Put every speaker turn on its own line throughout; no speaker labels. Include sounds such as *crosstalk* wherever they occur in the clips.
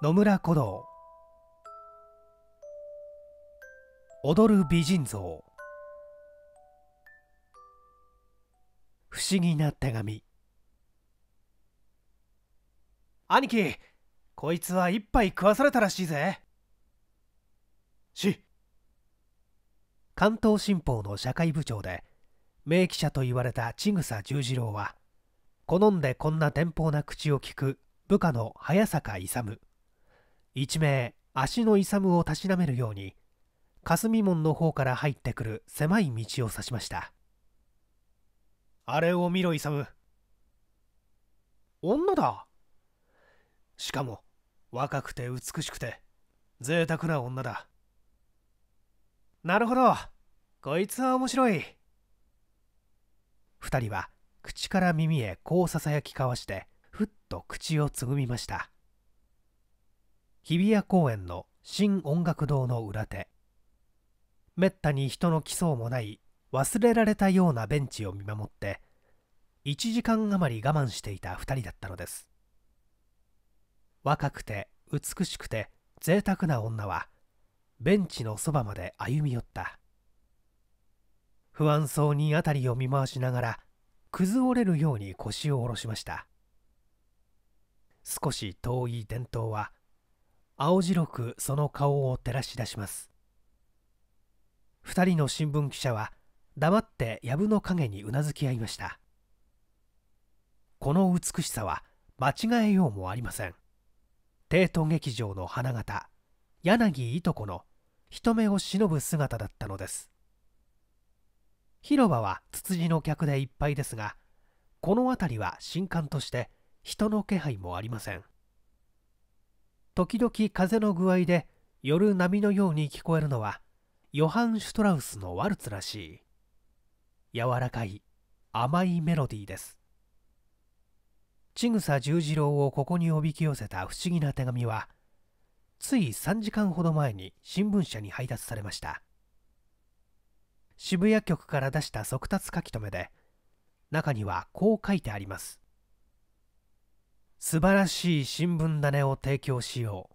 野村古道踊る美人像不思議な手紙兄貴こいつは一杯食わされたらしいぜし関東新報の社会部長で名記者と言われた千草十次郎は好んでこんな天保な口を聞く部下の早坂勇一名足の勇をたしなめるように霞門の方から入ってくる狭い道を指しましたあれを見ろ勇女だしかも若くて美しくて贅沢な女だなるほどこいつは面白い2人は口から耳へこうささやき交わしてふっと口をつぐみました日比谷公園の新音楽堂の裏手めったに人の来そうもない忘れられたようなベンチを見守って1時間余り我慢していた2人だったのです若くて美しくて贅沢な女はベンチのそばまで歩み寄った不安そうに辺りを見回しながら崩れるように腰を下ろしました少し遠い伝統は青白くその顔を照らし出します2人の新聞記者は黙って藪の陰にうなずき合いましたこの美しさは間違えようもありません帝都劇場の花形柳いとこの人目を忍ぶ姿だったのです広場はツツジの客でいっぱいですがこの辺りは新館として人の気配もありません時々風の具合で夜波のように聞こえるのはヨハン・シュトラウスのワルツらしい柔らかい甘いメロディーです千草十次郎をここにおびき寄せた不思議な手紙はつい3時間ほど前に新聞社に配達されました渋谷局から出した速達書き留めで中にはこう書いてあります素晴らしい新聞種を提供しよう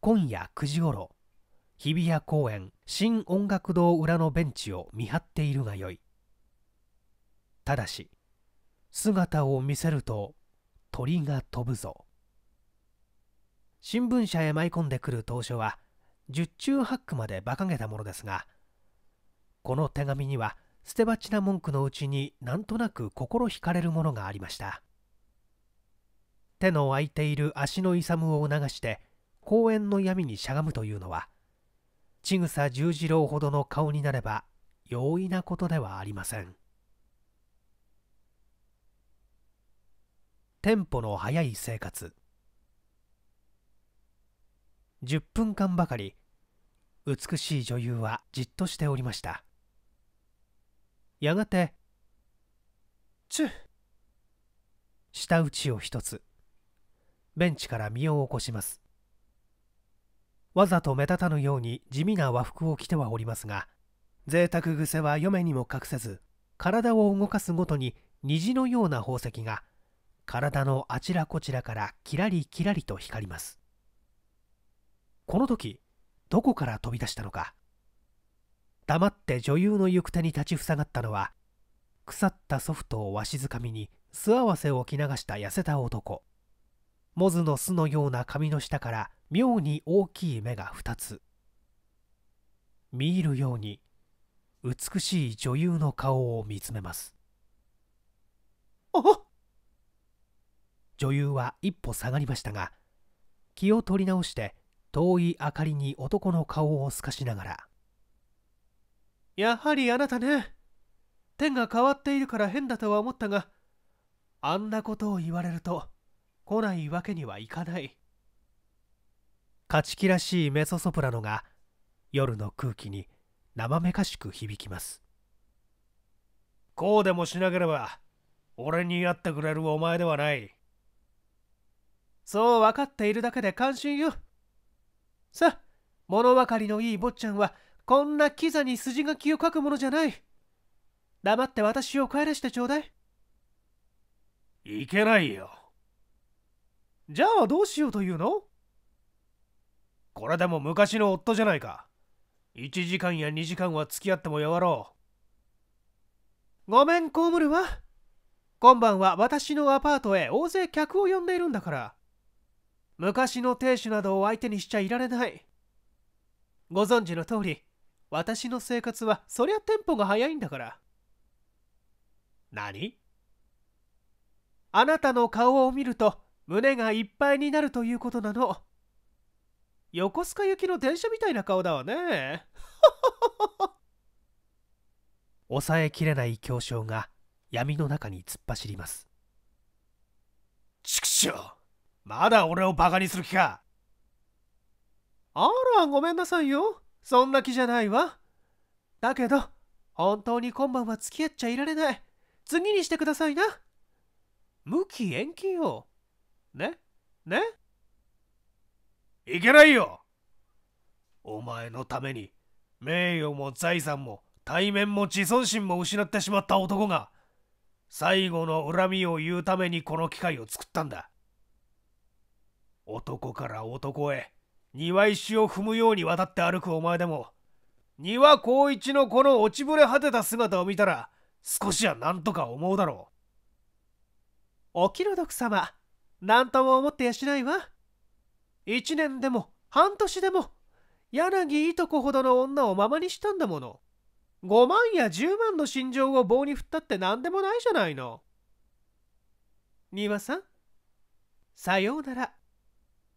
今夜9時ごろ日比谷公園新音楽堂裏のベンチを見張っているがよいただし姿を見せると鳥が飛ぶぞ新聞社へ舞い込んでくる当初は十中八九まで馬鹿げたものですがこの手紙には捨て鉢な文句のうちになんとなく心惹かれるものがありました手の空いている足の勇を促して公園の闇にしゃがむというのは千草十次郎ほどの顔になれば容易なことではありませんテンポの速い生活10分間ばかり美しい女優はじっとしておりましたやがて「チュッ!」舌打ちを一つベンチから身を起こしますわざと目立たぬように地味な和服を着てはおりますが贅沢癖は嫁にも隠せず体を動かすごとに虹のような宝石が体のあちらこちらからキラリキラリと光りますこの時どこから飛び出したのか黙って女優の行く手に立ちふさがったのは腐ったソフトをわしづかみに素合わせを着流した痩せた男モズの巣のような髪の下から妙に大きい目が2つ見入るように美しい女優の顔を見つめますあ女優は一歩下がりましたが気を取り直して遠い明かりに男の顔を透かしながら「やはりあなたね天が変わっているから変だとは思ったがあんなことを言われると来ないわけにはいかない勝ち気らしいメソソプラノが夜の空気に生めかしく響きますこうでもしなければ俺にやってくれるお前ではないそう分かっているだけで感心よさ物分かりのいい坊ちゃんはこんなキザに筋書きを書くものじゃない黙って私を帰らしてちょうだいいけないよじゃあどうしようというのこれでも昔の夫じゃないか。1時間や2時間は付き合ってもやわろう。ごめん、コウモルは。今晩は私のアパートへ大勢客を呼んでいるんだから。昔の亭主などを相手にしちゃいられない。ご存知の通り、私の生活はそりゃテンポが速いんだから。何あなたの顔を見ると胸がいっぱいになるということなの横須賀行きの電車みたいな顔だわね抑 *laughs* えきれない強笑が闇の中に突っ走ります畜生まだ俺をバカにする気かあらごめんなさいよそんな気じゃないわだけど本当に今晩は付き合っちゃいられない次にしてくださいな無期延期よねねいけないよお前のために名誉も財産も対面も自尊心も失ってしまった男が最後の恨みを言うためにこの機会を作ったんだ男から男へ庭石を踏むように渡って歩くお前でも庭光一のこの落ちぶれ果てた姿を見たら少しは何とか思うだろうお気の毒様何とも思ってやしないわ一年でも半年でも柳いとこほどの女をままにしたんだもの5万や10万の心情を棒に振ったって何でもないじゃないの丹羽さんさようなら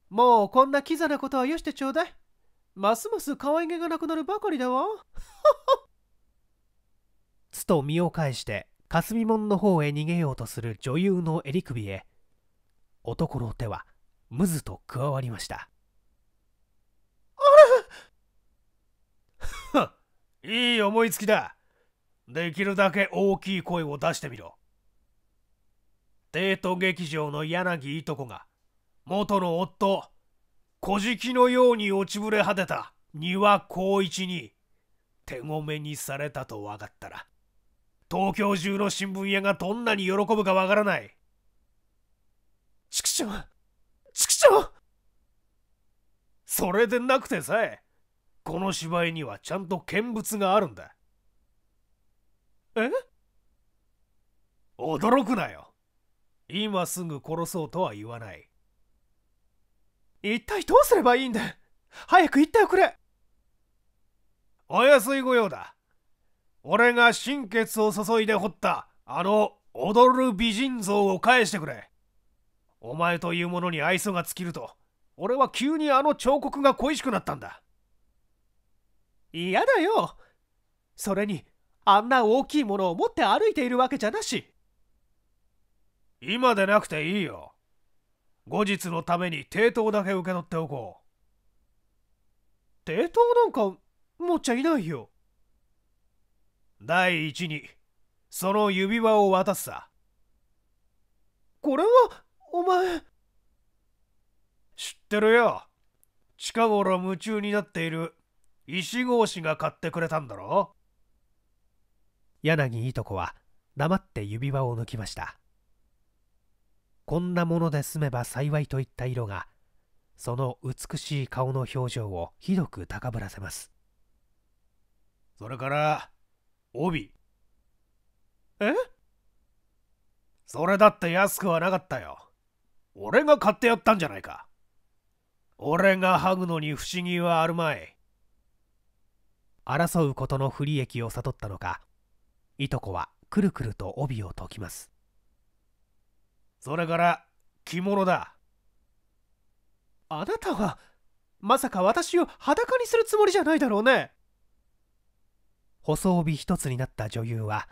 もうこんなキザなことはよしてちょうだいますます可愛げがなくなるばかりだわ *laughs* つと身を返して霞門の方へ逃げようとする女優の襟首へ男の手はむずと加わりましたあれ *laughs* いい思いつきだできるだけ大きい声を出してみろデート劇場の柳いとこが元の夫小敷のように落ちぶれ果てた丹羽浩一に手ごめにされたと分かったら東京中の新聞屋がどんなに喜ぶかわからない畜生畜生それでなくてさえこの芝居にはちゃんと見物があるんだえ驚くなよ今すぐ殺そうとは言わない一体どうすればいいんだ早く言っておくれお安い御用だ俺が心血を注いで掘ったあの踊る美人像を返してくれお前というものに愛想が尽きると俺は急にあの彫刻が恋しくなったんだ嫌だよそれにあんな大きいものを持って歩いているわけじゃなし今でなくていいよ後日のために抵当だけ受け取っておこう抵当なんか持っちゃいないよ第一にその指輪を渡すさこれはお前知ってるよ近頃夢中になっている石格子が買ってくれたんだろ柳いとこは黙って指輪を抜きましたこんなもので済めば幸いといった色がその美しい顔の表情をひどく高ぶらせますそれから帯えそれだって安くはなかったよ俺が買ってやったんじゃないか。俺が剥ぐのに不思議はあるまい。争うことの不利益を悟ったのか、いとこはくるくると帯を解きます。それから着物だ。あなたは、まさか私を裸にするつもりじゃないだろうね。細帯一つになった女優は、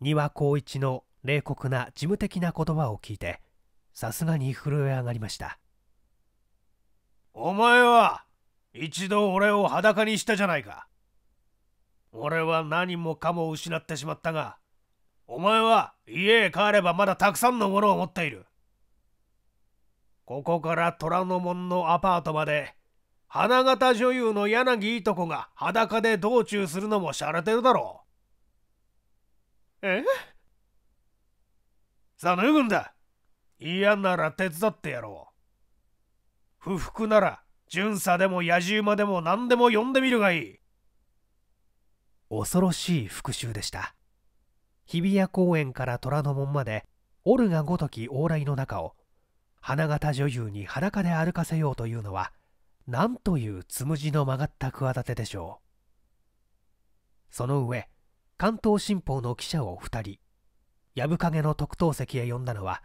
丹羽孝一の冷酷な事務的な言葉を聞いて、さすがに震え上がりましたお前は一度俺を裸にしたじゃないか俺は何もかも失ってしまったがお前は家へ帰ればまだたくさんのものを持っているここから虎ノ門のアパートまで花形女優の柳いとこが裸で道中するのも洒落てるだろうえさあ脱ぐんだ嫌なら手伝ってやろう。不服なら、巡査でも野じ馬でも何でも呼んでみるがいい。恐ろしい復讐でした。日比谷公園から虎ノ門まで、オルガごとき往来の中を、花形女優に裸で歩かせようというのは、何というつむじの曲がった企てでしょう。その上、関東新報の記者を2人、藪影の特等席へ呼んだのは、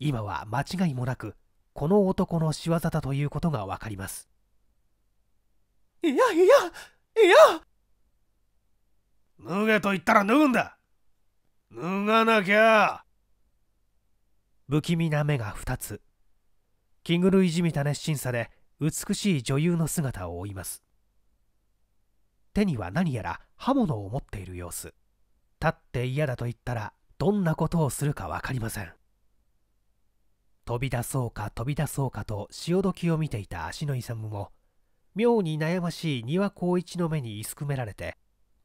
今は間違いもなくこの男の仕業だということがわかりますいやいやいや脱げと言ったら脱ぐんだ脱がなきゃ不気味な目が2つ気狂いじみた熱心さで美しい女優の姿を追います手には何やら刃物を持っている様子立って嫌だと言ったらどんなことをするか分かりません飛び出そうか飛び出そうかと潮時を見ていた足の勇も妙に悩ましい丹羽浩一の目にいすくめられて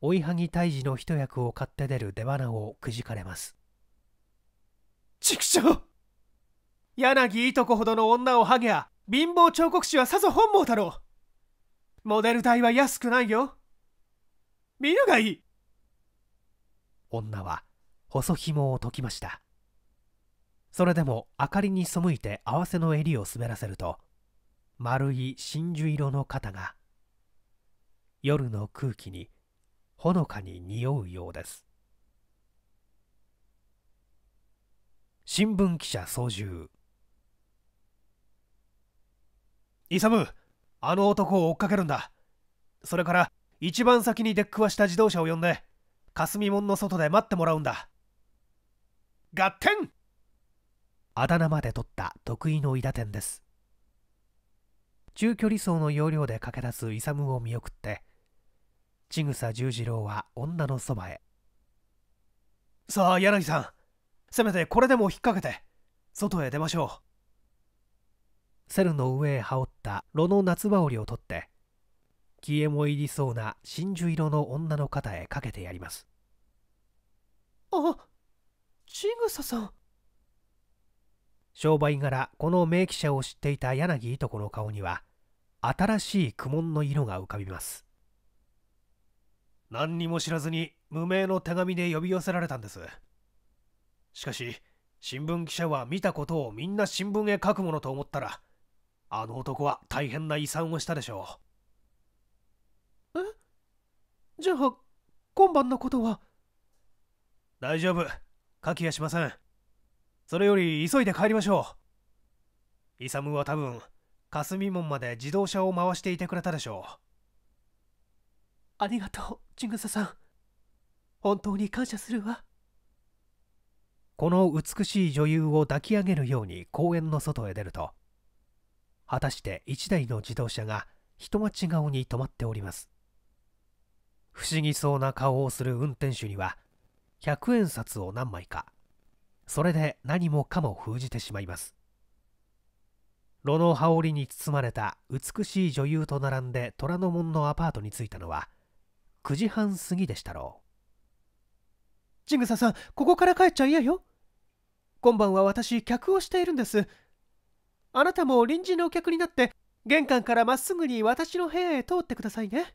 追いはぎ退治の一役を買って出る出花をくじかれます畜生柳いとこほどの女をハゲや貧乏彫刻師はさぞ本望だろうモデル代は安くないよ見るがいい女は細紐を解きましたそれでも明かりに背いて合わせの襟を滑らせると丸い真珠色の肩が夜の空気にほのかに匂うようです新聞記者操縦勇あの男を追っかけるんだそれから一番先に出っくわした自動車を呼んで霞門の外で待ってもらうんだ合点あだ名まで取った得意の伊駄店です中距離走の要領で駆け出す勇を見送って千草十次郎は女のそばへさあ柳さんせめてこれでも引っ掛けて外へ出ましょうセルの上へ羽織った炉の夏羽織を取って消えも入りそうな真珠色の女の肩へかけてやりますあ千草さん商売柄この名記者を知っていた柳いとこの顔には新しい苦悶の色が浮かびます何にも知らずに無名の手紙で呼び寄せられたんですしかし新聞記者は見たことをみんな新聞へ書くものと思ったらあの男は大変な遺産をしたでしょうえじゃあ今晩のことは大丈夫書きやしませんそれより急いで帰りましょう勇は多分霞門まで自動車を回していてくれたでしょうありがとうチングサさん本当に感謝するわこの美しい女優を抱き上げるように公園の外へ出ると果たして1台の自動車が人待ち顔に止まっております不思議そうな顔をする運転手には100円札を何枚かそれで何もかも封じてしまいます炉の羽織に包まれた美しい女優と並んで虎ノ門のアパートに着いたのは9時半過ぎでしたろうちぐささんここから帰っちゃ嫌よ今晩は私客をしているんですあなたも臨時のお客になって玄関からまっすぐに私の部屋へ通ってくださいね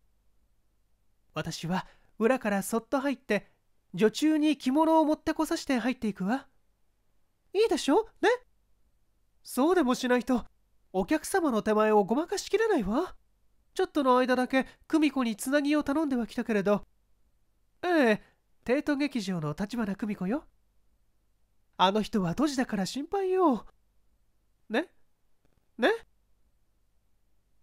私は裏からそっと入って女中に着物を持ってこさして入っていくわいいでしょねそうでもしないとお客様の手前をごまかしきれないわちょっとの間だけ久美子につなぎを頼んではきたけれどええ帝都劇場の立花久美子よあの人はドジだから心配よねね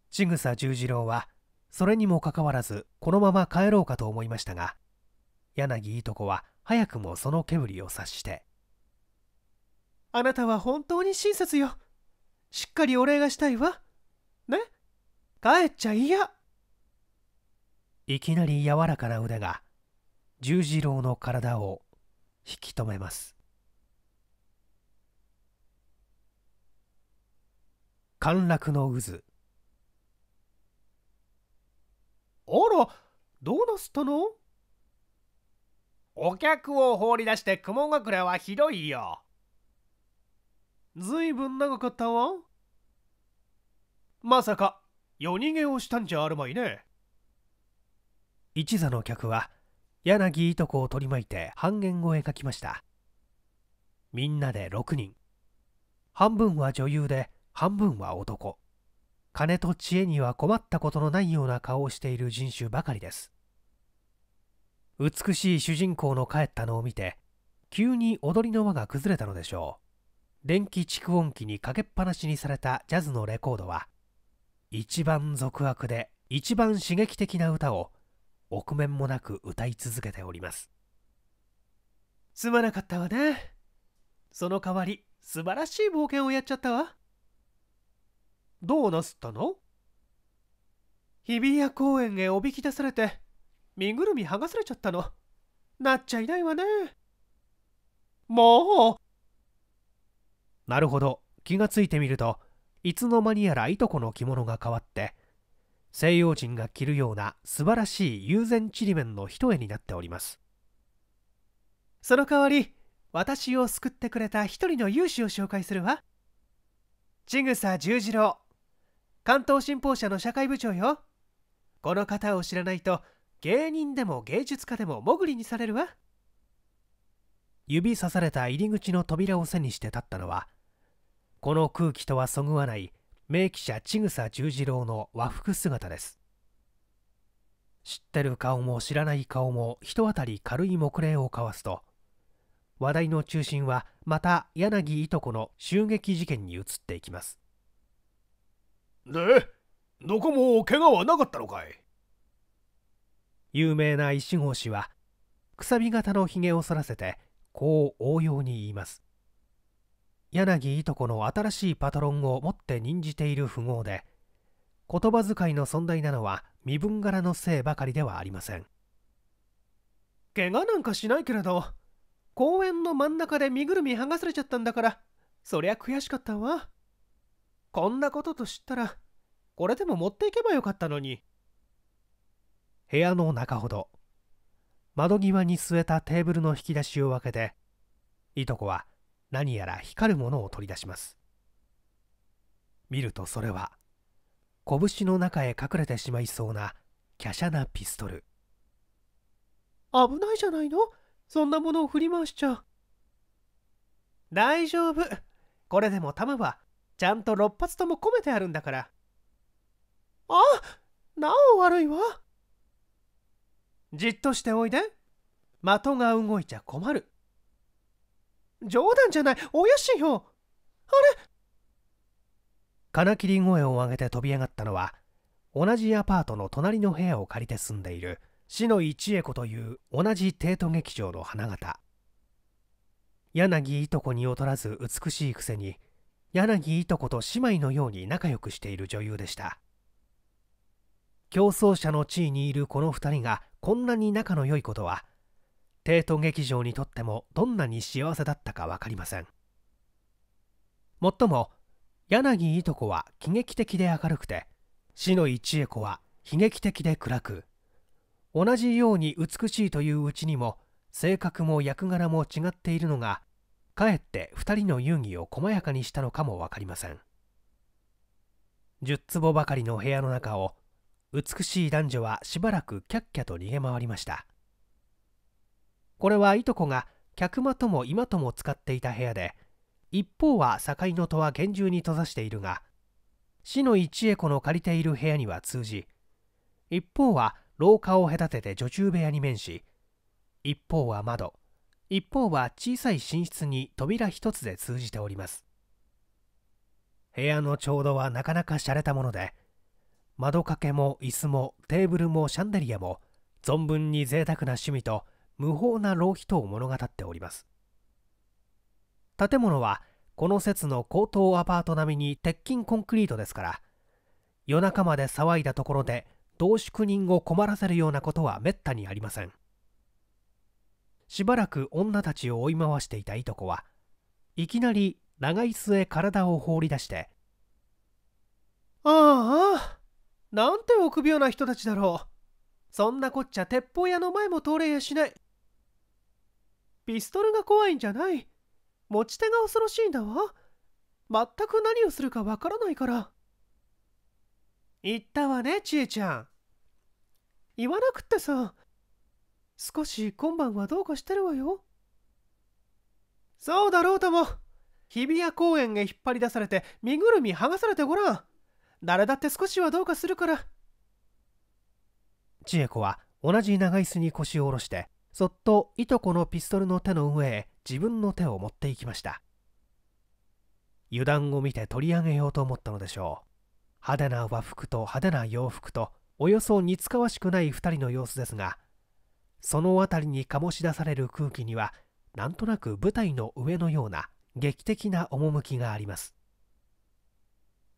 千草十次郎はそれにもかかわらずこのまま帰ろうかと思いましたが柳いとこは早くもその煙を察してあなたは本当に親切よ。しっかりお礼がしたいわ。ね帰っちゃいや。いきなり柔らかな腕が十字郎の体を引き止めます。陥落の渦あらどうなすったのお客を放り出して雲隠れはひどいよ。ずいぶん長かったわまさか夜逃げをしたんじゃあるまいね一座の客は柳いとこを取り巻いて半言を描きましたみんなで6人半分は女優で半分は男金と知恵には困ったことのないような顔をしている人種ばかりです美しい主人公の帰ったのを見て急に踊りの輪が崩れたのでしょう電気蓄音機にかけっぱなしにされたジャズのレコードは一番俗悪で一番刺激的な歌を臆面もなく歌い続けておりますすまなかったわねその代わり素晴らしい冒険をやっちゃったわどうなすったの日比谷公園へおびき出されて身ぐるみ剥がされちゃったのなっちゃいないわねもうなるほど気がついてみるといつの間にやらいとこの着物が変わって西洋人が着るような素晴らしい友禅ちりめんの一重になっておりますその代わり私を救ってくれた一人の勇士を紹介するわ千草十次郎関東新報社の社会部長よこの方を知らないと芸人でも芸術家でももぐりにされるわ指さされた入り口の扉を背にして立ったのはこの空気とはそぐわない名記者千草十次郎の和服姿です知ってる顔も知らない顔も人当たり軽い目礼を交わすと話題の中心はまた柳いとこの襲撃事件に移っていきますでどこも怪我はなかったのかい有名な石郷氏はくさび型のひげを剃らせてこう応用に言います柳いとこの新しいパトロンを持って任じている富豪で言葉遣いの存在なのは身分柄のせいばかりではありません怪我なんかしないけれど公園の真ん中で身ぐるみ剥がされちゃったんだからそりゃ悔しかったわこんなことと知ったらこれでも持っていけばよかったのに部屋の中ほど窓際に据えたテーブルの引き出しを分けていとこは何やら光るものを取り出します見るとそれは拳の中へ隠れてしまいそうな華奢なピストル危ないじゃないのそんなものを振り回しちゃ大丈夫これでも弾はちゃんと6発とも込めてあるんだからあなお悪いわじっとしておいで的が動いちゃ困る冗談じゃないおやしよあれ金切り声を上げて飛び上がったのは同じアパートの隣の部屋を借りて住んでいる篠の一恵子という同じ帝都劇場の花形柳いとこに劣らず美しいくせに柳いとこと姉妹のように仲良くしている女優でした競争者の地位にいるこの2人がこんなに仲の良いことは帝都劇場にとってもどんなに幸せだったか分かりませんもっとも柳いとこは喜劇的で明るくて死の一恵子は悲劇的で暗く同じように美しいといううちにも性格も役柄も違っているのがかえって2人の遊戯を細やかにしたのかも分かりません10坪ばかりの部屋の中を美しい男女はしばらくキャッキャと逃げ回りましたこれはいとこが客間とも今とも使っていた部屋で一方は境の戸は厳重に閉ざしているが市の一恵子の借りている部屋には通じ一方は廊下を隔てて女中部屋に面し一方は窓一方は小さい寝室に扉一つで通じております部屋の調度はなかなか洒落たもので窓掛けも椅子もテーブルもシャンデリアも存分に贅沢な趣味と無法な浪費とを物語っております建物はこの説の高等アパート並みに鉄筋コンクリートですから夜中まで騒いだところで同宿人を困らせるようなことはめったにありませんしばらく女たちを追い回していたいとこはいきなり長椅子へ体を放り出して「ああなんて臆病な人たちだろうそんなこっちゃ鉄砲屋の前も通れやしないピストルが怖いんじゃない持ち手が恐ろしいんだわ全く何をするかわからないから言ったわねちえちゃん言わなくってさ少し今晩はどうかしてるわよそうだろうとも日比谷公園へ引っ張り出されて身ぐるみ剥がされてごらん誰だって少しはどうかするから千恵子は同じ長椅子に腰を下ろしてそっといとこのピストルの手の上へ自分の手を持っていきました油断を見て取り上げようと思ったのでしょう派手な和服と派手な洋服とおよそ似つかわしくない2人の様子ですがその辺りに醸し出される空気にはなんとなく舞台の上のような劇的な趣があります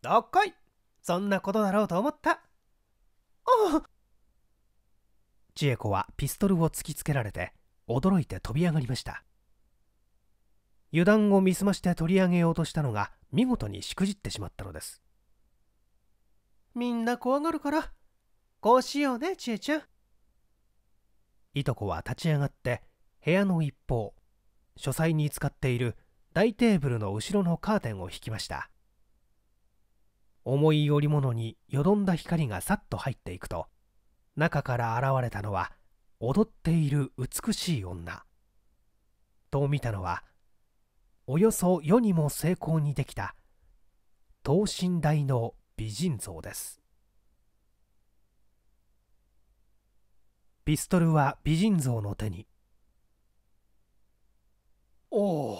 どっこいそんなことだろうと思ったああ千恵子はピストルを突きつけられて驚いて飛び上がりました油断を見すまして取り上げようとしたのが見事にしくじってしまったのですみんな怖がるからこうしようね千恵ちゃんいとこは立ち上がって部屋の一方書斎に使っている大テーブルの後ろのカーテンを引きました重い織物によどんだ光がさっと入っていくと中から現れたのは踊っている美しい女と見たのはおよそ世にも精巧にできた等身大の美人像ですピストルは美人像の手におお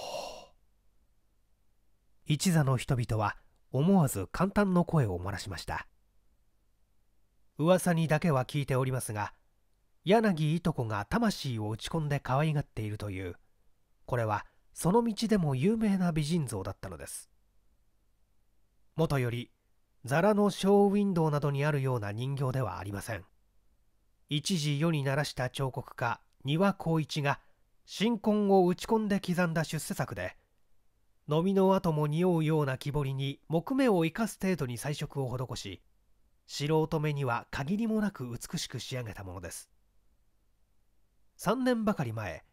一座の人々は思わず簡単の声を漏らしました噂にだけは聞いておりますが柳いとこが魂を打ち込んで可愛がっているというこれはその道でも有名な美人像だったのですもとよりザラのショーウィンドウなどにあるような人形ではありません一時世に鳴らした彫刻家丹羽孝一が新婚を打ち込んで刻んだ出世作で飲みの後も匂うような木彫りに木目を生かす程度に彩色を施し素人目には限りもなく美しく仕上げたものです3年ばかり前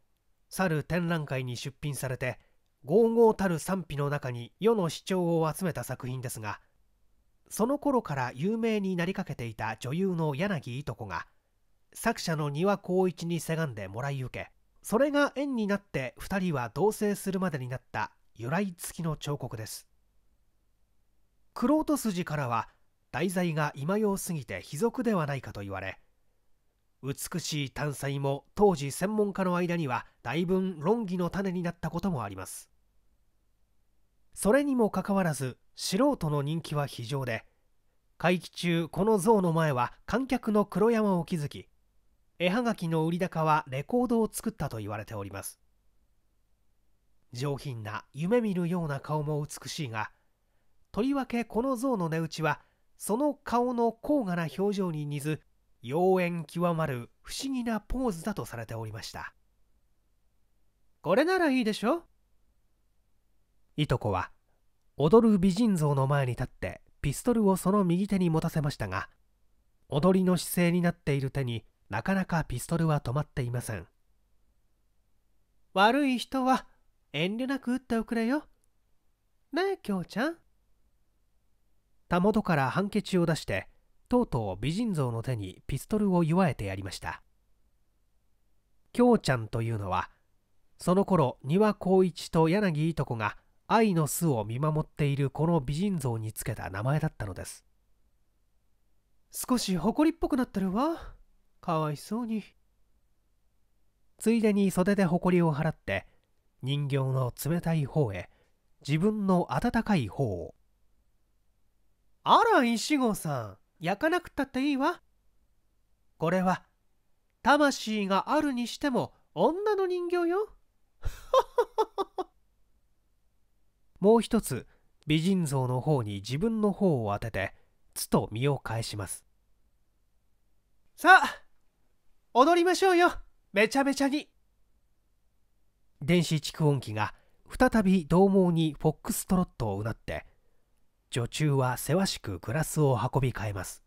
猿展覧会に出品されて豪々たる賛否の中に世の主張を集めた作品ですがその頃から有名になりかけていた女優の柳いとこが作者の丹羽孝一にせがんでもらい受けそれが縁になって2人は同棲するまでになった由来付きの彫刻です。玄人筋からは題材が今用すぎて卑俗ではないかと言われ美しい単細も当時専門家の間には大分論議の種になったこともありますそれにもかかわらず素人の人気は非常で会期中この像の前は観客の黒山を築き絵はがきの売り高はレコードを作ったと言われております上品な夢見るような顔も美しいがとりわけこの像の値打ちはその顔の高雅な表情に似ず妖艶極まる不思議なポーズだとされておりましたこれならいいでしょいとこは踊る美人像の前に立ってピストルをその右手に持たせましたが踊りの姿勢になっている手になかなかピストルは止まっていません悪い人は遠慮なく打っておくれよねえ京ちゃんたもとから判決を出してとうとう美人像の手にピストルを祝えてやりました京ちゃんというのはその頃丹羽浩一と柳いとこが愛の巣を見守っているこの美人像につけた名前だったのです少し誇りっぽくなってるわかわいそうについでに袖で誇りを払って人形の冷たい方へ自分の温かい方をあら石郷さん焼かなくたっていいわこれは魂があるにしても女の人形よ *laughs* もう一つ美人像の方に自分の方を当ててつと身を返しますさあ踊りましょうよめちゃめちゃに電子蓄音機が再び獰猛にフォックストロットをうなって女中はせわしくグラスを運び替えます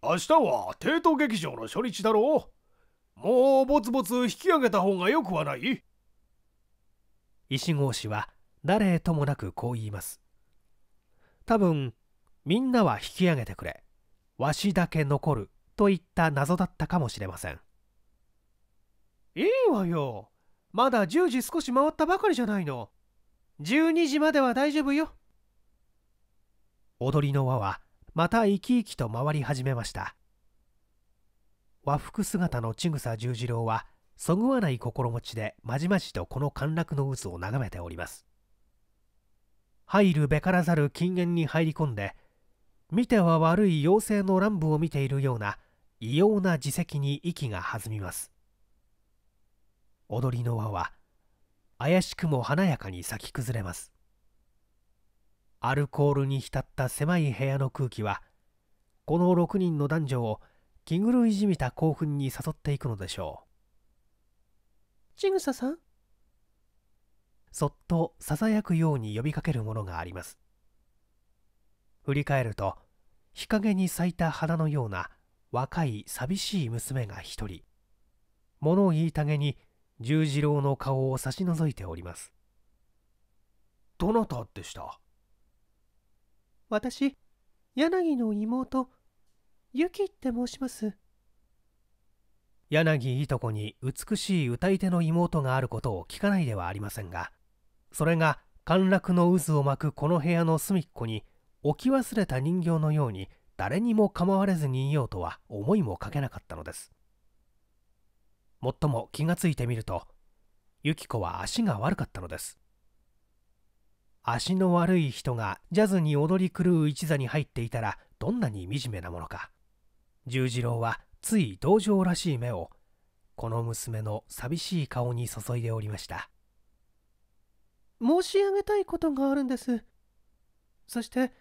明日は帝都劇場の初日だろうもうぼつぼつ引き上げた方がよくはない石郷氏は誰ともなくこう言います多分みんなは引き上げてくれわしだけ残るといった謎だったかもしれませんいいわよまだ10時少し回ったばかりじゃないの12時までは大丈夫よ踊りの輪はまた生き生きと回り始めました和服姿の千草十次郎はそぐわない心持ちでまじまじとこの陥落の渦を眺めております入るべからざる禁煙に入り込んで見ては悪い妖精の乱舞を見ているような異様な自責に息が弾みます踊りの輪は怪しくも華やかに咲き崩れますアルコールに浸った狭い部屋の空気はこの6人の男女を気狂いじみた興奮に誘っていくのでしょうちぐささんそっとささやくように呼びかけるものがあります振り返ると日陰に咲いた花のような若い寂しい娘が一人物言いたげに十次郎の顔を差し覗いておりますどなたでした私、柳の妹、ゆきって申します。柳いとこに美しい歌い手の妹があることを聞かないではありませんが、それが陥落の渦を巻くこの部屋の隅っこに置き忘れた人形のように誰にも構われずにいようとは思いもかけなかったのです。もっとも気がついてみると、ユキコは足が悪かったのです。足の悪い人がジャズに踊り狂う一座に入っていたらどんなに惨めなものか十次郎はつい同情らしい目をこの娘の寂しい顔に注いでおりました申し上げたいことがあるんですそして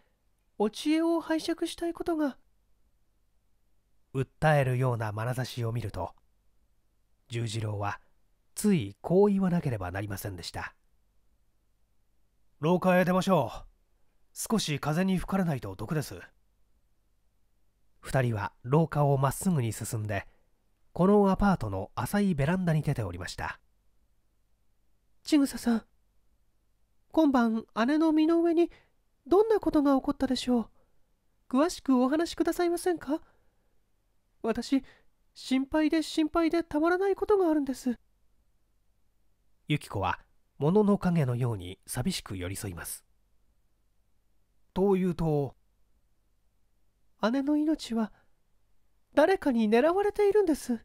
お知恵を拝借したいことが訴えるような眼差しを見ると十次郎はついこう言わなければなりませんでした廊下へ出ましょう少し風に吹かれないと毒です2人は廊下をまっすぐに進んでこのアパートの浅いベランダに出ておりました千草さん今晩姉の身の上にどんなことが起こったでしょう詳しくお話しくださいませんか私心配で心配でたまらないことがあるんですユキコは物の影のように寂しく寄り添います。というと姉の命は誰かに狙われているんです。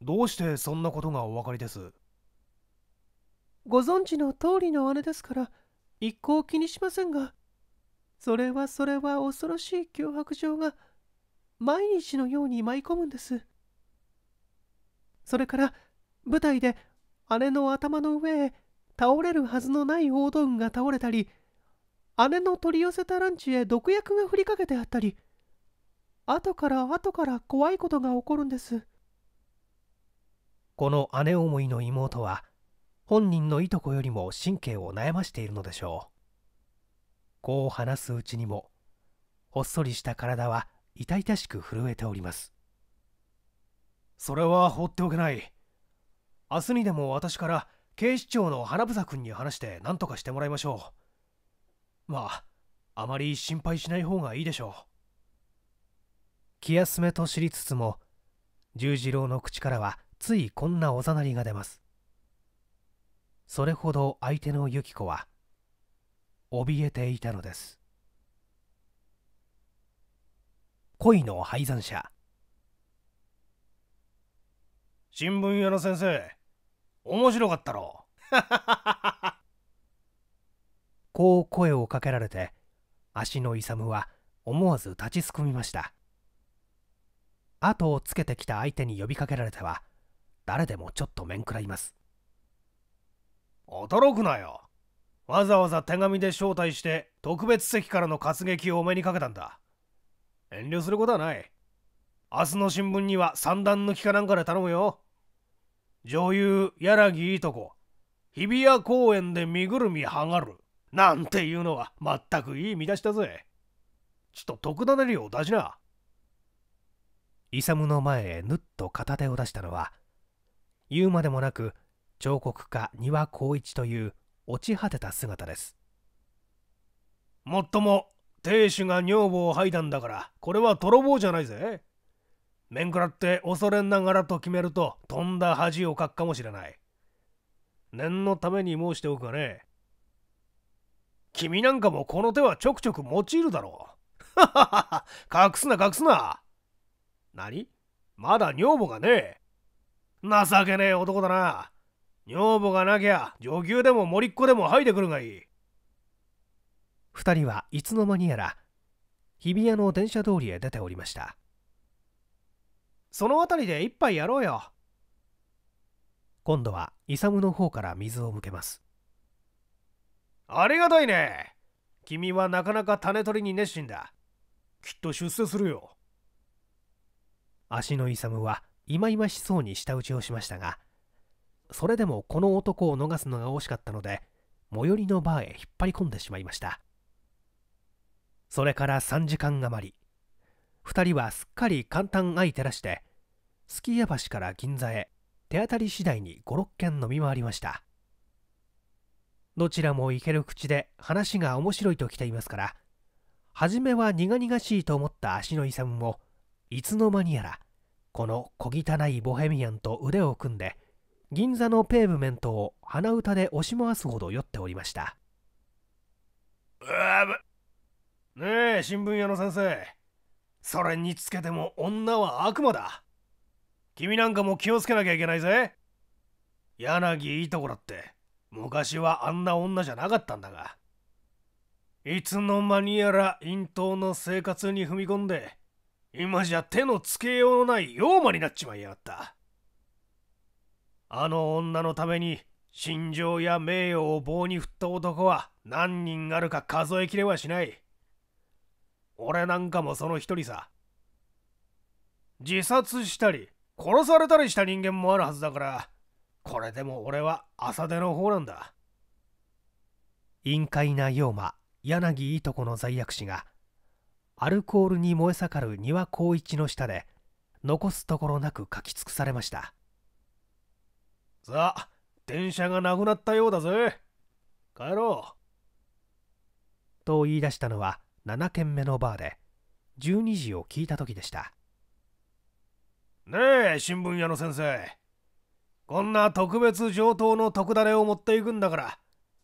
どうしてそんなことがお分かりですご存知の通りの姉ですから一向気にしませんがそれはそれは恐ろしい脅迫状が毎日のように舞い込むんですそれから舞台で姉の頭の上へ倒れるはずのない大道具が倒れたり姉の取り寄せたランチへ毒薬が振りかけてあったり後から後から怖いことが起こるんですこの姉思いの妹は本人のいとこよりも神経を悩ましているのでしょうこう話すうちにもほっそりした体は痛々しく震えておりますそれは放っておけない明日にでも私から警視庁の花房君に話して何とかしてもらいましょうまああまり心配しない方がいいでしょう気休めと知りつつも十字郎の口からはついこんなおざなりが出ますそれほど相手のユキコは怯えていたのです恋の廃山者新聞屋の先生面白かったろ。*laughs* こう声をかけられて、足の勇は思わず立ちすくみました。後をつけてきた相手に呼びかけられては、誰でもちょっと面食らいます。驚くなよ。わざわざ手紙で招待して特別席からの活劇をお目にかけたんだ。遠慮することはない。明日の新聞には三段抜きかなんかで頼むよ。女優柳いとこ日比谷公園で身ぐるみ剥がるなんていうのは全くいい見出しだぜちょっと特ダネを出しな勇の前へぬっと片手を出したのは言うまでもなく彫刻家丹羽孝一という落ち果てた姿ですもっとも亭主が女房を剥いだんだからこれは泥棒じゃないぜ面食らって恐れながらと決めるととんだ恥をかくかもしれない念のために申しておくがね君なんかもこの手はちょくちょく用いるだろう。ははは、隠すな隠すな。何まだ女房がねえ。情けねえ男だな。女房がなきゃ女給でも森っ子でも吐いてくるがいい。二人はいつの間にやら日比谷の電車通りへ出ておりました。その辺りで一杯やろうよ。今度はイサムの方から水を向けます。ありがたいね。君はなかなか種取りに熱心だ。きっと出世するよ。足のイサムは忌々しそうに舌打ちをしましたが、それでもこの男を逃すのが惜しかったので、最寄りのバーへ引っ張り込んでしまいました。それから3時間余り。2人はすっかり簡単相手らしてすき家橋から銀座へ手当たり次第に56軒飲み回りましたどちらも行ける口で話が面白いと来ていますから初めは苦々しいと思った足の産もいつの間にやらこの小汚いボヘミアンと腕を組んで銀座のペーブメントを鼻歌で押し回すほど酔っておりましたねえ新聞屋の先生それにつけても女は悪魔だ君なんかも気をつけなきゃいけないぜ柳いいところって昔はあんな女じゃなかったんだがいつの間にやら陰頭の生活に踏み込んで今じゃ手のつけようのない妖魔になっちまいやがったあの女のために心情や名誉を棒に振った男は何人あるか数えきれはしない俺なんかもその一人さ自殺したり殺されたりした人間もあるはずだからこれでも俺は浅手の方なんだ陰快な妖馬柳いとこの罪悪師がアルコールに燃え盛る丹羽光一の下で残すところなく書き尽くされましたさあ電車がなくなったようだぜ帰ろうと言い出したのは7軒目のバーで12時を聞いた時でしたねえ新聞屋の先生こんな特別上等の特ダネを持っていくんだから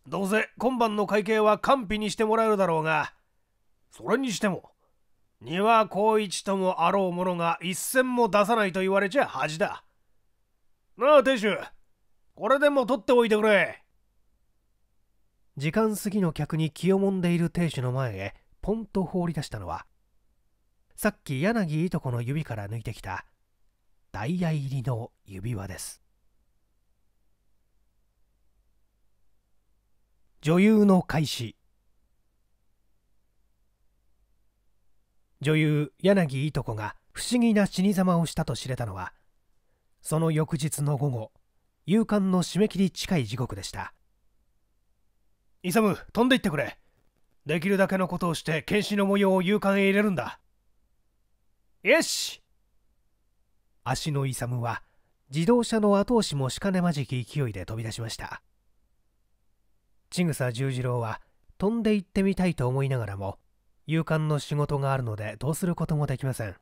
どうせ今晩の会計は完備にしてもらえるだろうがそれにしても丹羽一ともあろう者が一銭も出さないと言われちゃ恥だなあ亭主これでも取っておいてくれ時間過ぎの客に気をもんでいる亭主の前へポンと放り出したのはさっき柳いとこの指から抜いてきたダイヤ入りの指輪です女優の開始女優柳いとこが不思議な死に様をしたと知れたのはその翌日の午後夕刊の締め切り近い時刻でした勇飛んでいってくれできるだけのことをして剣士の模様を勇敢へ入れるんだよし足の勇は自動車の後押しもしかねまじき勢いで飛び出しました千草十次郎は飛んで行ってみたいと思いながらも勇敢の仕事があるのでどうすることもできません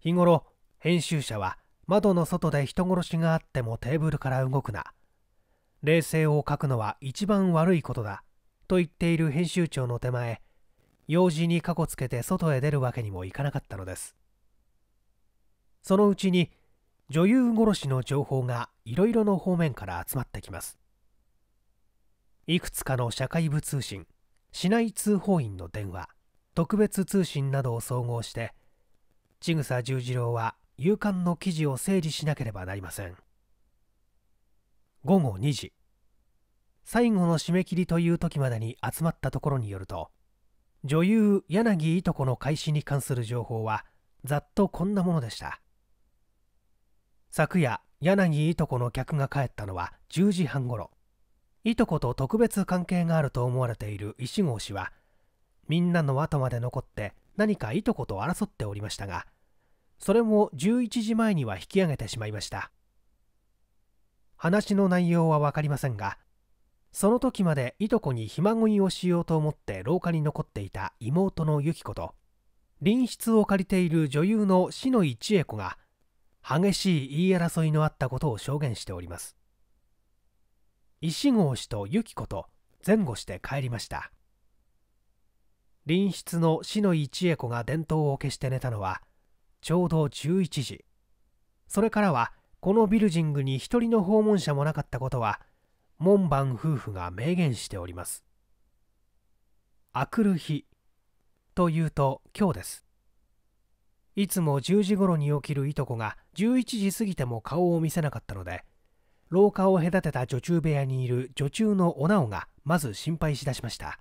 日頃編集者は窓の外で人殺しがあってもテーブルから動くな冷静を欠くのは一番悪いことだと言っている編集長の手前用事にかこつけて外へ出るわけにもいかなかったのですそのうちに女優殺しの情報がいろいろの方面から集まってきますいくつかの社会部通信市内通報員の電話特別通信などを総合して千草十次郎は夕刊の記事を整理しなければなりません午後2時最後の締め切りという時までに集まったところによると女優柳いとこの開始に関する情報はざっとこんなものでした昨夜柳いとこの客が帰ったのは10時半ごろいとこと特別関係があると思われている石郷氏はみんなの後まで残って何かいとこと争っておりましたがそれも11時前には引き上げてしまいました話の内容は分かりませんがその時までいとこにひ孫いをしようと思って廊下に残っていた妹のゆき子と隣室を借りている女優の篠井千恵子が激しい言い争いのあったことを証言しております石郷氏とゆき子と前後して帰りました隣室の篠井千恵子が電灯を消して寝たのはちょうど11時それからはこのビルジングに一人の訪問者もなかったことは門番夫婦が明言しております。あくる日というと今日です。いつも10時頃に起きるいとこが11時過ぎても顔を見せなかったので、廊下を隔てた女中部屋にいる女中のおなおがまず心配しだしました。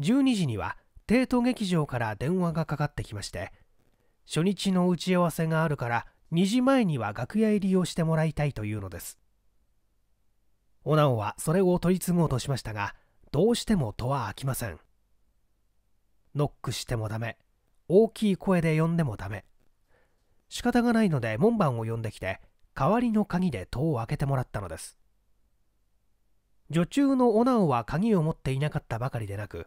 12時には帝都劇場から電話がかかってきまして、初日の打ち合わせがあるから2時前には楽屋入りをしてもらいたいというのです。オナンはそれを取り継ごうとしましたがどうしても戸は開きませんノックしてもダメ大きい声で呼んでもダメ仕方がないので門番を呼んできて代わりの鍵で戸を開けてもらったのです女中のオナオは鍵を持っていなかったばかりでなく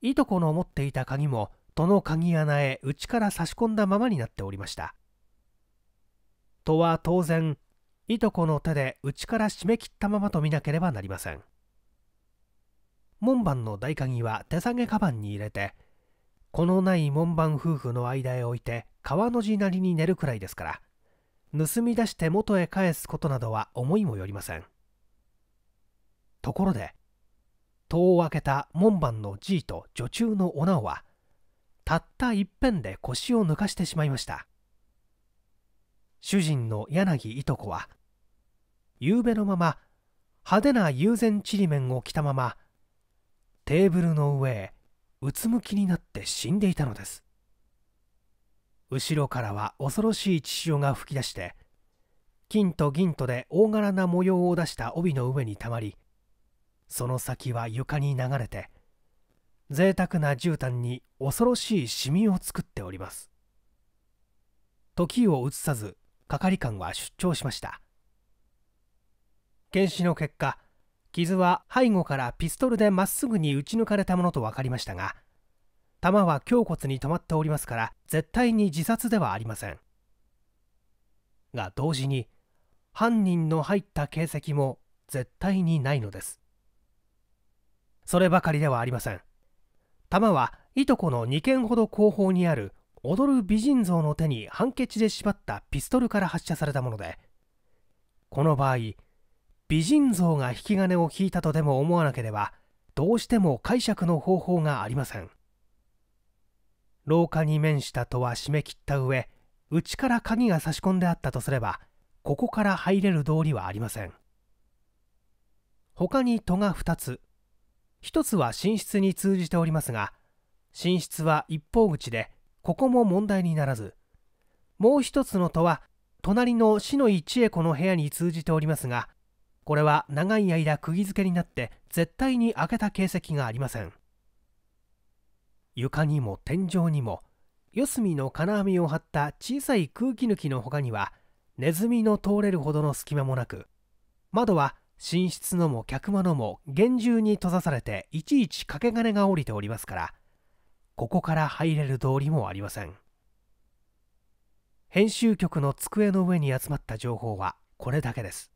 いとこの持っていた鍵も戸の鍵穴へ内から差し込んだままになっておりました戸は当然いとこの手で内から締め切ったままと見なければなりません門番の大鍵は手提げカバンに入れてこのない門番夫婦の間へ置いて川の字なりに寝るくらいですから盗み出して元へ返すことなどは思いもよりませんところで戸を開けた門番のじいと女中のおおはたった一遍で腰を抜かしてしまいました主人の柳いとこは夕べのまま派手な友禅ちりめんを着たままテーブルの上へうつむきになって死んでいたのです後ろからは恐ろしい血潮が噴き出して金と銀とで大柄な模様を出した帯の上にたまりその先は床に流れて贅沢な絨毯に恐ろしいシミを作っております時を移さず係官は出張しました検視の結果傷は背後からピストルでまっすぐに撃ち抜かれたものと分かりましたが弾は胸骨に止まっておりますから絶対に自殺ではありませんが同時に犯人の入った形跡も絶対にないのですそればかりではありません弾はいとこの2軒ほど後方にある踊る美人像の手にハンケチで縛ったピストルから発射されたものでこの場合美人像が引き金を引いたとでも思わなければどうしても解釈の方法がありません廊下に面した戸は閉め切った上内から鍵が差し込んであったとすればここから入れる道理はありません他に戸が2つ1つは寝室に通じておりますが寝室は一方口でここも問題にならずもう1つの戸は隣の篠井千恵子の部屋に通じておりますがこれは長い間釘付けになって絶対に開けた形跡がありません床にも天井にも四隅の金網を張った小さい空気抜きの他にはネズミの通れるほどの隙間もなく窓は寝室のも客間のも厳重に閉ざされていちいち掛け金が下りておりますからここから入れる通りもありません編集局の机の上に集まった情報はこれだけです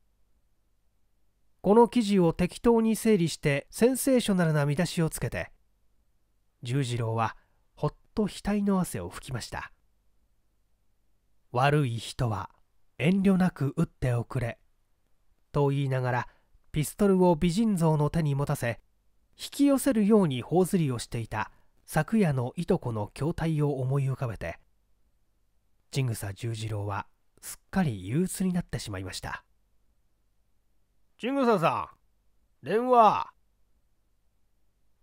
この記事を適当に整理してセンセーショナルな見出しをつけて十次郎はほっと額の汗を拭きました悪い人は遠慮なく撃っておくれと言いながらピストルを美人像の手に持たせ引き寄せるように頬ずりをしていた昨夜のいとこの筐体を思い浮かべて千草十次郎はすっかり憂鬱になってしまいました神宮さんさん電話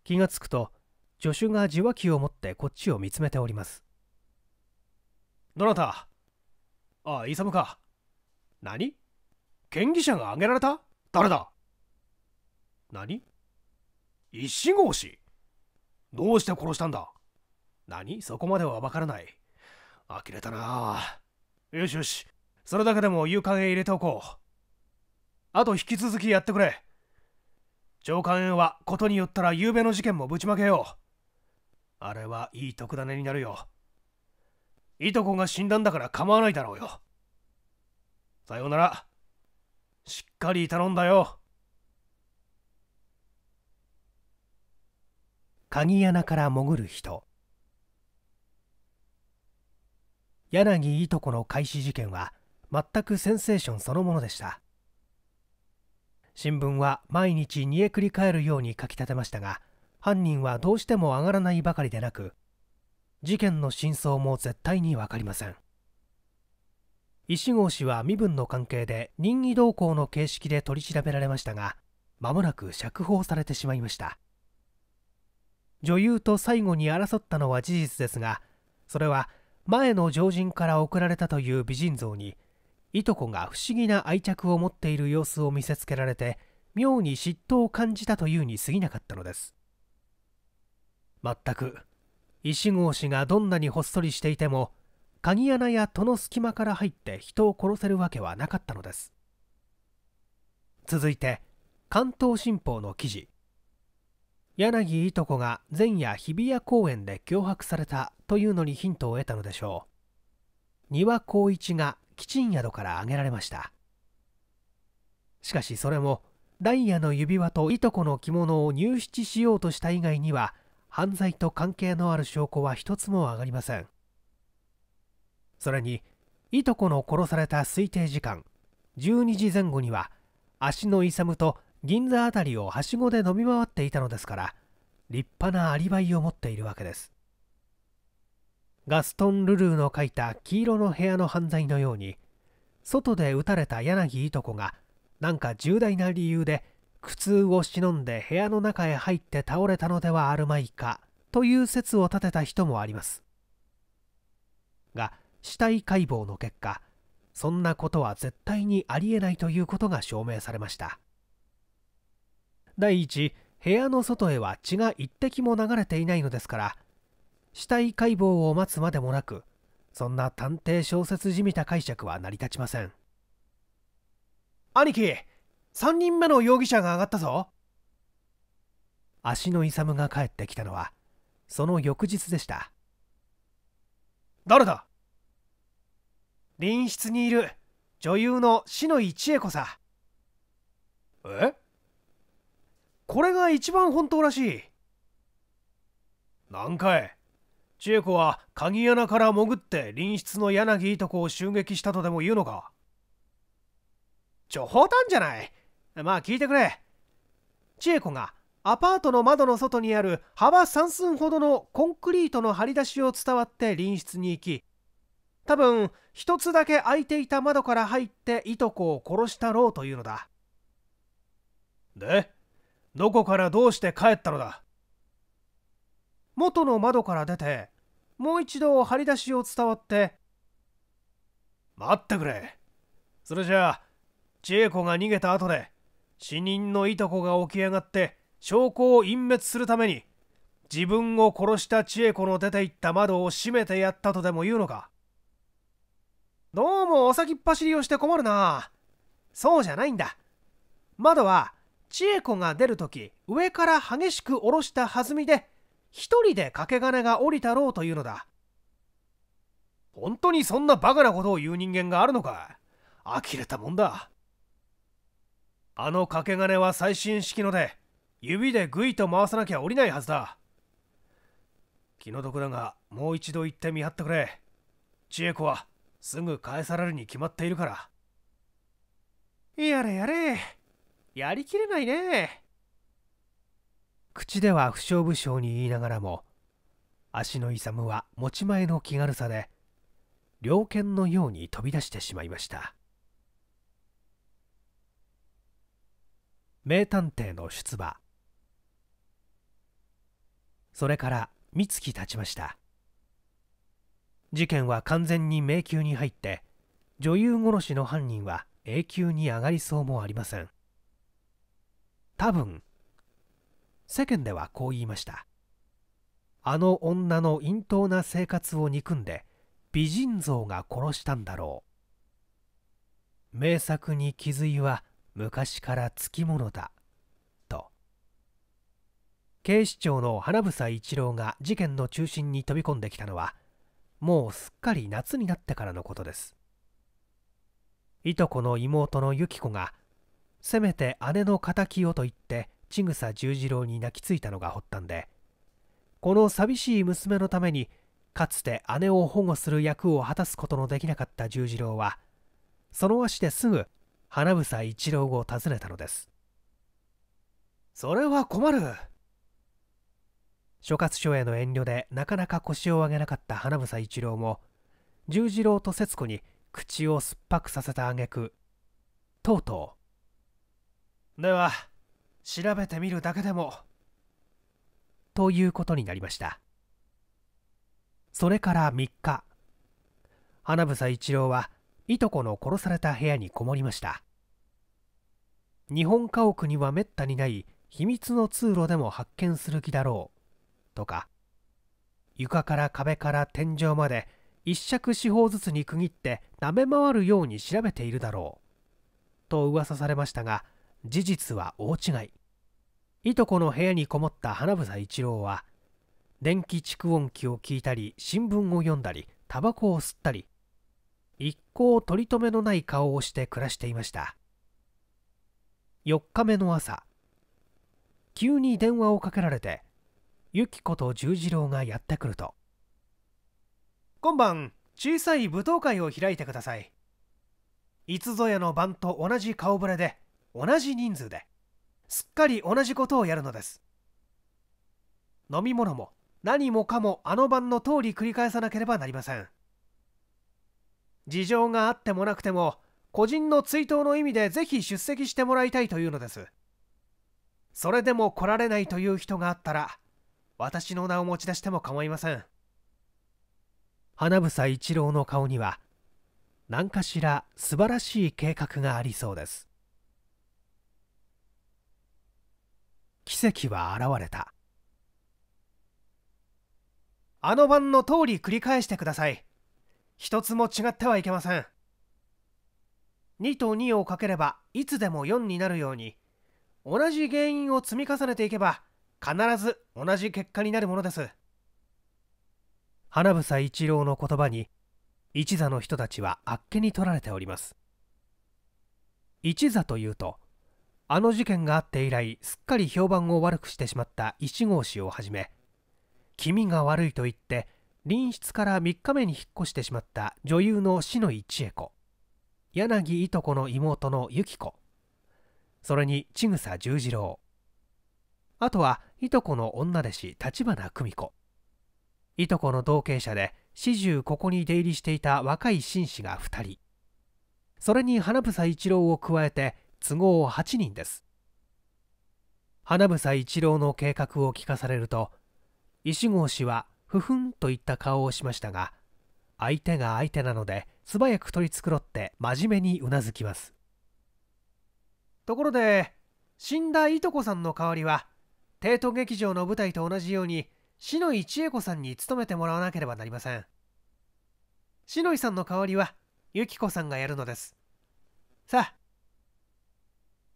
気がつくと助手が受話器を持ってこっちを見つめておりますどなたああ勇か何権疑者が挙げられた誰だ何石郷氏どうして殺したんだ何そこまではわからない。呆れたなよしよし、それだけでも勇敢へ入れておこう。あと引き続きやってくれ長官へはことによったら夕べの事件もぶちまけようあれはいい特ダネになるよいとこが死んだんだから構わないだろうよさようならしっかり頼んだよ鍵穴から潜る人柳いとこの開始事件は全くセンセーションそのものでした新聞は毎日煮えくり返るように書き立てましたが犯人はどうしても上がらないばかりでなく事件の真相も絶対に分かりません石郷氏は身分の関係で任意同行の形式で取り調べられましたが間もなく釈放されてしまいました女優と最後に争ったのは事実ですがそれは前の常人から贈られたという美人像にいとこが不思議な愛着を持っている様子を見せつけられて妙に嫉妬を感じたというに過ぎなかったのです全く石郷氏がどんなにほっそりしていても鍵穴や戸の隙間から入って人を殺せるわけはなかったのです続いて関東新報の記事柳いとこが前夜日比谷公園で脅迫されたというのにヒントを得たのでしょう丹羽一がチン宿から挙げられましたしかしそれもダイヤの指輪といとこの着物を入室しようとした以外には犯罪と関係のある証拠は一つも上がりませんそれにいとこの殺された推定時間12時前後には足の勇と銀座辺りをはしごで飲み回っていたのですから立派なアリバイを持っているわけですガストン・ルルーの書いた「黄色の部屋の犯罪」のように外で撃たれた柳いとこがなんか重大な理由で苦痛を忍んで部屋の中へ入って倒れたのではあるまいかという説を立てた人もありますが死体解剖の結果そんなことは絶対にありえないということが証明されました第一部屋の外へは血が一滴も流れていないのですから死体解剖を待つまでもなくそんな探偵小説じみた解釈は成り立ちません兄貴3人目の容疑者が上がったぞ足の勇が帰ってきたのはその翌日でした誰だ隣室にいる女優の篠井千恵子さえこれが一番本当らしい何回千恵子は鍵穴から潜って隣室の柳いとこを襲撃したとでも言うのかちょ冗談じゃないまあ聞いてくれ千恵子がアパートの窓の外にある幅3寸ほどのコンクリートの張り出しを伝わって隣室に行き多分一つだけ開いていた窓から入っていとこを殺したろうというのだでどこからどうして帰ったのだ元の窓から出てもう一度張り出しを伝わって「待ってくれそれじゃあ千恵子が逃げた後で死人のいとこが起き上がって証拠を隠滅するために自分を殺した千恵子の出て行った窓を閉めてやったとでも言うのかどうもお先っ走りをして困るなそうじゃないんだ窓は千恵子が出るとき上から激しく下ろした弾みで一人で掛け金が降りたろうというのだ本当にそんなバカなことを言う人間があるのか呆れたもんだあの掛け金は最新式ので指でぐいと回さなきゃ降りないはずだ気の毒だがもう一度行って見張ってくれ千恵子はすぐ返されるに決まっているからやれやれやりきれないね口では不傷不傷に言いながらも足の勇は持ち前の気軽さで猟犬のように飛び出してしまいました名探偵の出馬それから三月経ちました事件は完全に迷宮に入って女優殺しの犯人は永久に上がりそうもありません多分世間ではこう言いましたあの女の陰頭な生活を憎んで美人像が殺したんだろう名作に気づいは昔からつきものだと警視庁の花房一郎が事件の中心に飛び込んできたのはもうすっかり夏になってからのことですいとこの妹の由紀子がせめて姉の敵をと言って千草十次郎に泣きついたのが発端でこの寂しい娘のためにかつて姉を保護する役を果たすことのできなかった十次郎はその足ですぐ花房一郎を訪ねたのですそれは困る諸葛署への遠慮でなかなか腰を上げなかった花房一郎も十次郎と節子に口を酸っぱくさせた挙句とうとうでは調べてみるだけでもということになりましたそれから3日花房一郎はいとこの殺された部屋にこもりました日本家屋にはめったにない秘密の通路でも発見する気だろうとか床から壁から天井まで一尺四方ずつに区切って舐め回るように調べているだろうと噂されましたが事実は大違いいとこの部屋にこもった花房一郎は電気蓄音機を聞いたり新聞を読んだりタバコを吸ったり一向取り留めのない顔をして暮らしていました4日目の朝急に電話をかけられてゆきコと十次郎がやってくると今晩小さい舞踏会を開いてくださいいつぞやの晩と同じ顔ぶれで同じ人数ですっかり同じことをやるのです飲み物も何もかもあの晩の通り繰り返さなければなりません事情があってもなくても個人の追悼の意味でぜひ出席してもらいたいというのですそれでも来られないという人があったら私の名を持ち出しても構いません花房一郎の顔には何かしら素晴らしい計画がありそうです奇跡は現れたあの晩の通り繰り返してください一つも違ってはいけません2と2をかければいつでも4になるように同じ原因を積み重ねていけば必ず同じ結果になるものです花房一郎の言葉に一座の人たちはあっけに取られております一座というとあの事件があって以来すっかり評判を悪くしてしまった1号氏をはじめ気味が悪いと言って隣室から3日目に引っ越してしまった女優の篠井千恵子柳いとこの妹の由紀子それに千草十次郎あとはいとこの女弟子橘久美子いとこの同系者で始終ここに出入りしていた若い紳士が2人それに花房一郎を加えて都合8人です花房一郎の計画を聞かされると石郷氏はふふんといった顔をしましたが相手が相手なので素早く取り繕って真面目にうなずきますところで死んだいとこさんの代わりは帝都劇場の舞台と同じように篠井千恵子さんに勤めてもらわなければなりません篠井さんの代わりはゆき子さんがやるのですさあ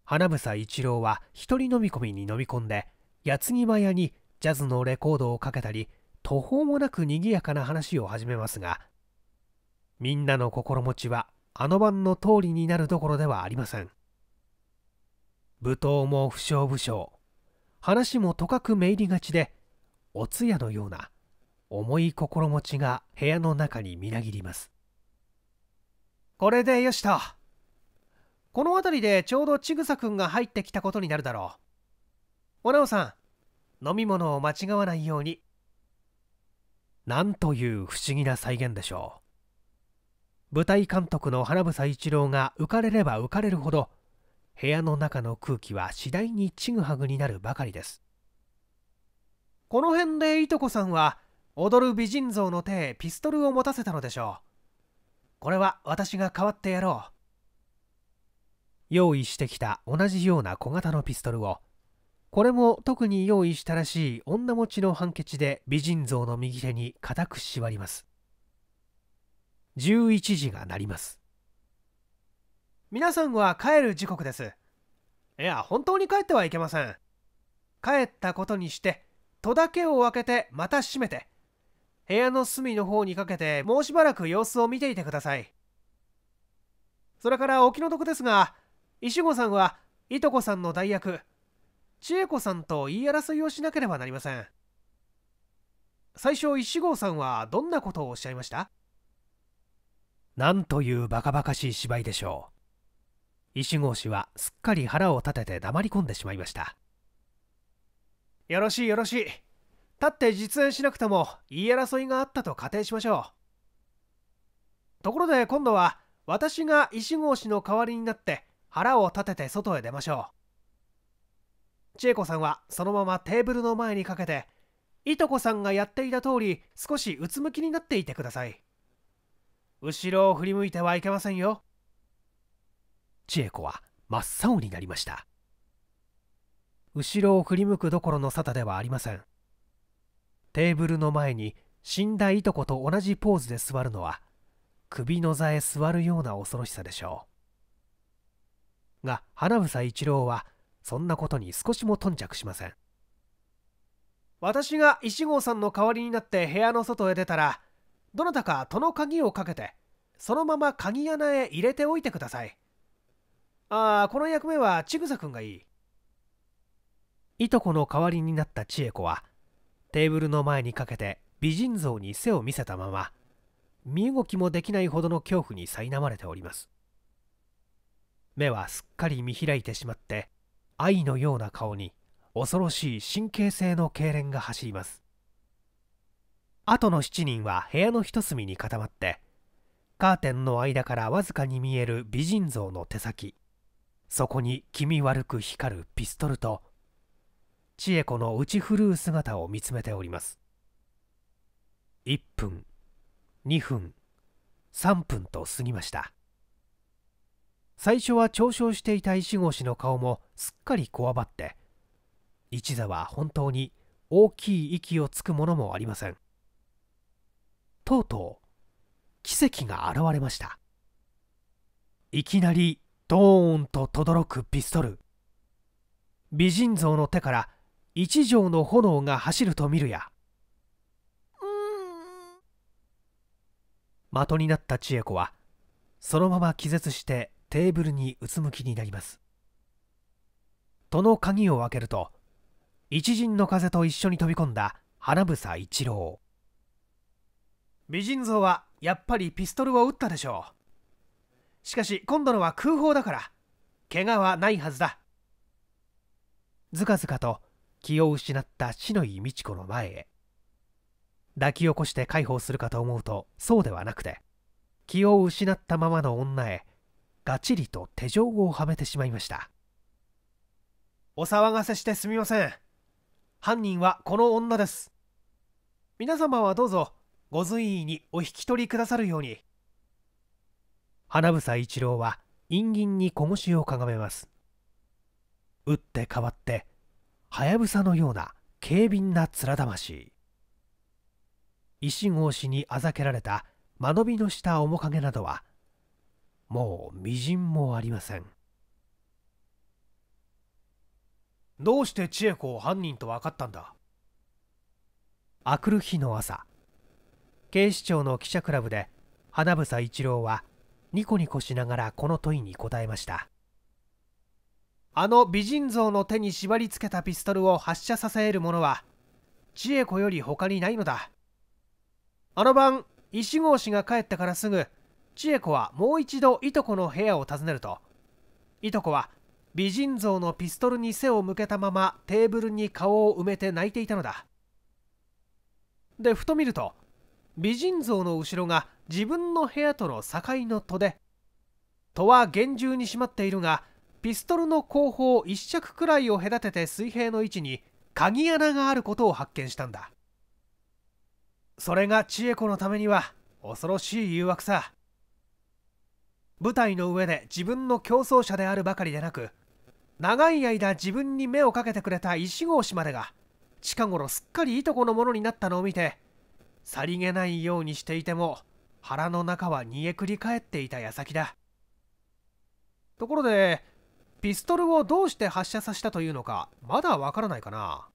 花房一郎は一人飲み込みに飲み込んで矢継ぎ早にジャズのレコードをかけたり途方もなく賑やかな話を始めますがみんなの心持ちはあの晩の通りになるどころではありません舞踏も不祥不祥話もとかくめいりがちでお通夜のような重い心持ちが部屋の中にみなぎりますこれでよしとこの辺りでちょうど千草君くんが入ってきたことになるだろうおなおさん飲み物を間違わないようになんという不思議な再現でしょう舞台監督の花房一郎が浮かれれば浮かれるほど部屋の中の空気は次第にちぐはぐになるばかりですこの辺でいとこさんは踊る美人像の手へピストルを持たせたのでしょうこれは私が代わってやろう用意してきた同じような小型のピストルをこれも特に用意したらしい女持ちの判決で美人像の右手に固く縛ります11時が鳴ります皆さんは帰る時刻ですいや本当に帰ってはいけません帰ったことにして戸だけを開けてまた閉めて部屋の隅の方にかけてもうしばらく様子を見ていてくださいそれからお気の毒ですが石郷さんはいとこさんの代役千恵子さんと言い争いをしなければなりません最初石郷さんはどんなことをおっしゃいましたなんというバカバカしい芝居でしょう石郷氏はすっかり腹を立てて黙り込んでしまいましたよろしいよろしい立って実演しなくとも言い争いがあったと仮定しましょうところで今度は私が石郷氏の代わりになって腹を立てて外へ出ましょう千恵子さんはそのままテーブルの前にかけていとこさんがやっていた通り少しうつむきになっていてください後ろを振り向いてはいけませんよ千恵子は真っ青になりました後ろを振り向くどころの沙汰ではありませんテーブルの前に死んだいとこと同じポーズで座るのは首の座へ座るような恐ろしさでしょうが花房一郎はそんなことに少しも頓着しません私が石郷さんの代わりになって部屋の外へ出たらどなたか戸の鍵をかけてそのまま鍵穴へ入れておいてくださいああこの役目はちぐさくんがいいいとこの代わりになった千恵子はテーブルの前にかけて美人像に背を見せたまま身動きもできないほどの恐怖に苛まれております目はすっかり見開いてしまって愛のような顔に恐ろしい神経性の痙攣が走ります後の7人は部屋の一隅に固まってカーテンの間からわずかに見える美人像の手先そこに気味悪く光るピストルと千恵子の打ち震う姿を見つめております1分2分3分と過ぎました最初は嘲笑していた石越の顔もすっかりこわばって一座は本当に大きい息をつくものもありませんとうとう奇跡が現れましたいきなりドーンと轟くピストル美人像の手から一条の炎が走ると見るや的になった千恵子はそのまま気絶してテーブルにうつむきになります戸の鍵を開けると一陣の風と一緒に飛び込んだ花房一郎美人像はやっぱりピストルを撃ったでしょうしかし今度のは空砲だから怪我はないはずだずかずかと気を失った篠井美智子の前へ抱き起こして解放するかと思うとそうではなくて気を失ったままの女へがちりと手錠をはめてしまいましたお騒がせしてすみません犯人はこの女です皆様はどうぞご随意にお引き取りくださるように花房一郎は陰銀に拳をかがめます打って変わってはやぶさのような軽便な面魂石格子にあざけられた間延びのした面影などはもう微塵もありませんどうして千恵子を犯人と分かったんだあくる日の朝警視庁の記者クラブで花房一郎はニコニコしながらこの問いに答えましたあの美人像の手に縛り付けたピストルを発射させるものは千恵子より他にないのだあの晩石郷氏が帰ってからすぐ千恵子はもう一度いとこの部屋を訪ねるといとこは美人像のピストルに背を向けたままテーブルに顔を埋めて泣いていたのだでふと見ると美人像の後ろが自分の部屋との境の戸で戸は厳重に閉まっているがピストルの後方1尺くらいを隔てて水平の位置に鍵穴があることを発見したんだそれが千恵子のためには恐ろしい誘惑さ舞台の上で自分の競争者であるばかりでなく長い間自分に目をかけてくれた石郷氏までが近頃すっかりいとこのものになったのを見てさりげないようにしていても腹の中は煮えくり返っていた矢先だところでピストルをどうして発射させたというのかまだわからないかな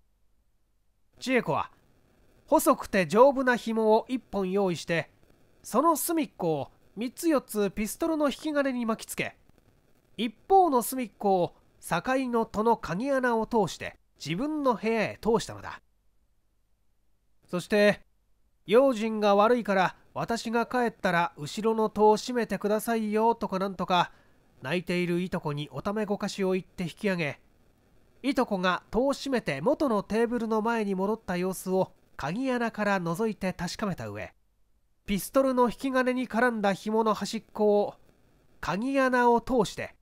千恵子は細くて丈夫な紐を1本用意してその隅っこを3つ4つピストルの引き金に巻きつけ一方の隅っこを境の戸の鍵穴を通して自分の部屋へ通したのだそして用心が悪いから私が帰ったら後ろの戸を閉めてくださいよとかなんとか泣いているいとこにおためごかしを言って引き上げいとこが戸を閉めて元のテーブルの前に戻った様子を鍵穴から覗いて確かめた上ピストルの引き金に絡んだ紐の端っこを鍵穴を通して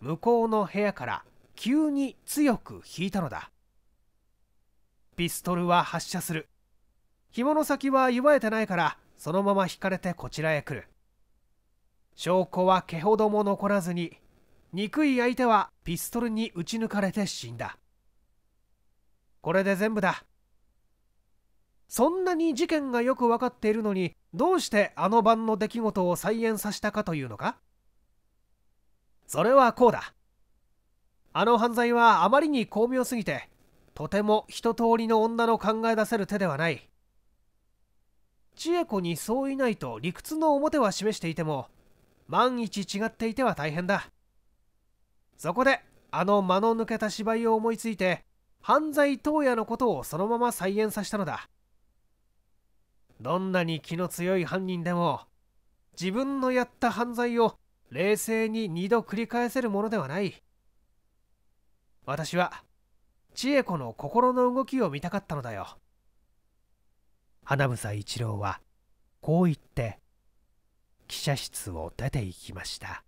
向こうの部屋から急に強く引いたのだピストルは発射する紐の先は祝えてないからそのまま引かれてこちらへ来る証拠は毛ほども残らずに憎い相手はピストルに撃ち抜かれて死んだこれで全部だそんなに事件がよく分かっているのにどうしてあの晩の出来事を再現させたかというのかそれはこうだあの犯罪はあまりに巧妙すぎてとても一通りの女の考え出せる手ではない千恵子にそういないと理屈の表は示していても万一違っていては大変だそこであの間の抜けた芝居を思いついて犯罪当夜のことをそのまま再現させたのだどんなに気の強い犯人でも自分のやった犯罪を冷静に2度繰り返せるものではない私は千恵子の心の動きを見たかったのだよ花房一郎はこう言って記者室を出て行きました